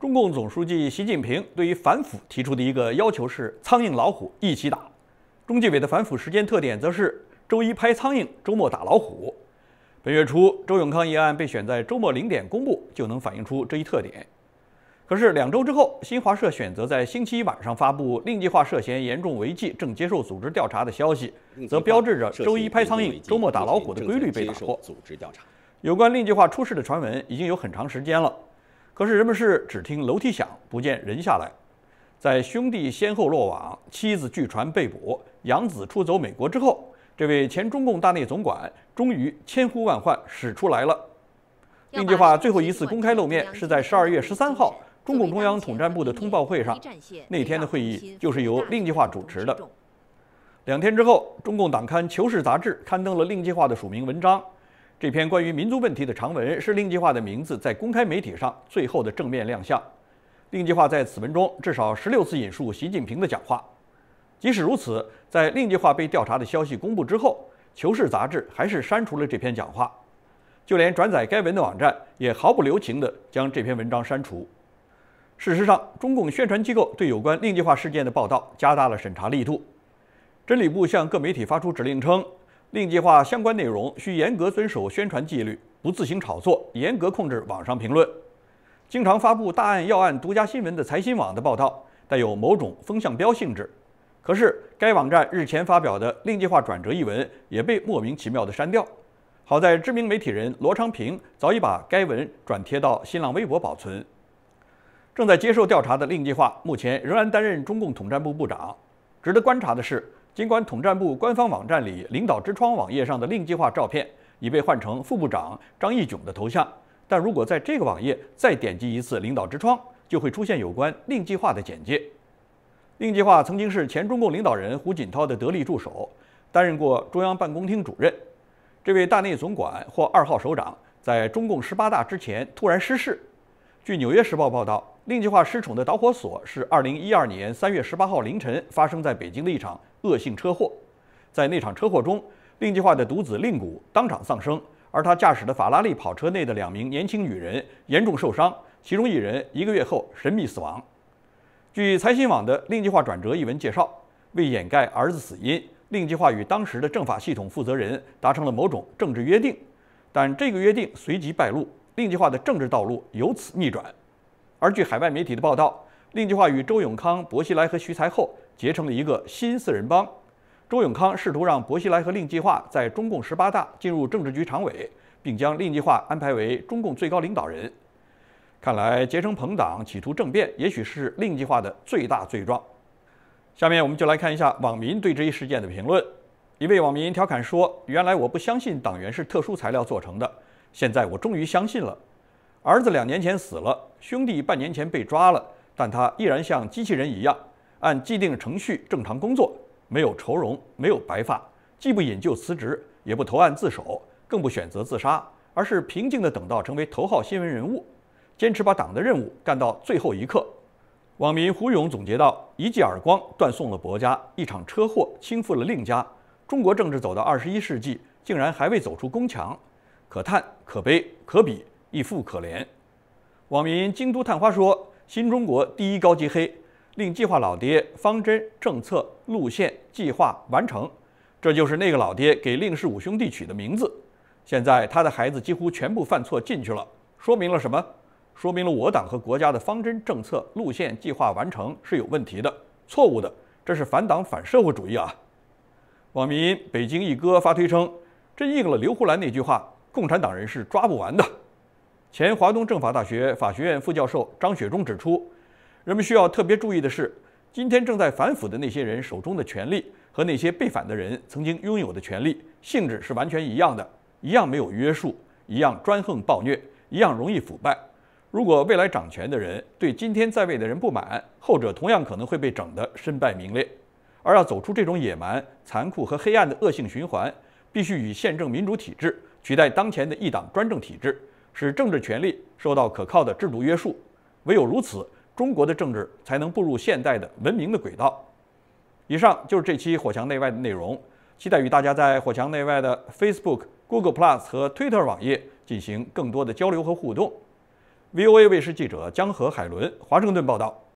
中共总书记习近平对于反腐提出的一个要求是“苍蝇老虎一起打”。中纪委的反腐时间特点则是周一拍苍蝇，周末打老虎。本月初周永康一案被选在周末零点公布，就能反映出这一特点。可是两周之后，新华社选择在星期一晚上发布令计划涉嫌严重违纪正接受组织调查的消息，则标志着周一拍苍蝇、周末打老虎的规律被打破。有关令计划出事的传闻已经有很长时间了。可是人们是只听楼梯响，不见人下来。在兄弟先后落网，妻子据传被捕，养子出走美国之后，这位前中共大内总管终于千呼万唤使出来了。令计划最后一次公开露面是在十二月十三号，中共中央统战部的通报会上，那天的会议就是由令计划主持的。两天之后，中共党刊《求是》杂志刊登了令计划的署名文章。这篇关于民族问题的长文是令计划的名字在公开媒体上最后的正面亮相。令计划在此文中至少十六次引述习近平的讲话。即使如此，在令计划被调查的消息公布之后，《求是》杂志还是删除了这篇讲话，就连转载该文的网站也毫不留情地将这篇文章删除。事实上，中共宣传机构对有关令计划事件的报道加大了审查力度。真理部向各媒体发出指令称。另计划相关内容需严格遵守宣传纪律，不自行炒作，严格控制网上评论。经常发布大案要案独家新闻的财新网的报道带有某种风向标性质，可是该网站日前发表的令计划转折一文也被莫名其妙的删掉。好在知名媒体人罗昌平早已把该文转贴到新浪微博保存。正在接受调查的令计划目前仍然担任中共统战部部长。值得观察的是。尽管统战部官方网站里“领导之窗”网页上的“令计划”照片已被换成副部长张义炯的头像，但如果在这个网页再点击一次“领导之窗”，就会出现有关“令计划”的简介。令计划曾经是前中共领导人胡锦涛的得力助手，担任过中央办公厅主任。这位大内总管或二号首长在中共十八大之前突然失势。据《纽约时报》报道，令计划失宠的导火索是2012年3月18号凌晨发生在北京的一场。恶性车祸，在那场车祸中，令计划的独子令谷当场丧生，而他驾驶的法拉利跑车内的两名年轻女人严重受伤，其中一人一个月后神秘死亡。据财新网的《令计划转折》一文介绍，为掩盖儿子死因，令计划与当时的政法系统负责人达成了某种政治约定，但这个约定随即败露，令计划的政治道路由此逆转。而据海外媒体的报道，令计划与周永康、薄熙来和徐才厚。结成了一个新四人帮，周永康试图让薄熙来和令计划在中共十八大进入政治局常委，并将令计划安排为中共最高领导人。看来结成朋党、企图政变，也许是令计划的最大罪状。下面我们就来看一下网民对这一事件的评论。一位网民调侃说：“原来我不相信党员是特殊材料做成的，现在我终于相信了。”儿子两年前死了，兄弟半年前被抓了，但他依然像机器人一样。按既定程序正常工作，没有愁容，没有白发，既不引咎辞职，也不投案自首，更不选择自杀，而是平静地等到成为头号新闻人物，坚持把党的任务干到最后一刻。网民胡勇总结道：“一记耳光断送了薄家，一场车祸倾覆了令家。中国政治走到二十一世纪，竟然还未走出宫墙，可叹可悲可鄙，亦复可怜。”网民京都探花说：“新中国第一高级黑。”令计划老爹方针政策路线计划完成，这就是那个老爹给令氏五兄弟取的名字。现在他的孩子几乎全部犯错进去了，说明了什么？说明了我党和国家的方针政策路线计划完成是有问题的，错误的，这是反党反社会主义啊！网民北京一哥发推称，这应了刘胡兰那句话：“共产党人是抓不完的。”前华东政法大学法学院副教授张雪忠指出。人们需要特别注意的是，今天正在反腐的那些人手中的权力，和那些被反的人曾经拥有的权力性质是完全一样的，一样没有约束，一样专横暴虐，一样容易腐败。如果未来掌权的人对今天在位的人不满，后者同样可能会被整得身败名裂。而要走出这种野蛮、残酷和黑暗的恶性循环，必须与宪政民主体制取代当前的一党专政体制，使政治权力受到可靠的制度约束。唯有如此。中国的政治才能步入现代的文明的轨道。以上就是这期《火墙内外》的内容，期待与大家在《火墙内外》的 Facebook、Google Plus 和 Twitter 网页进行更多的交流和互动。VOA 卫视记者江河、海伦，华盛顿报道。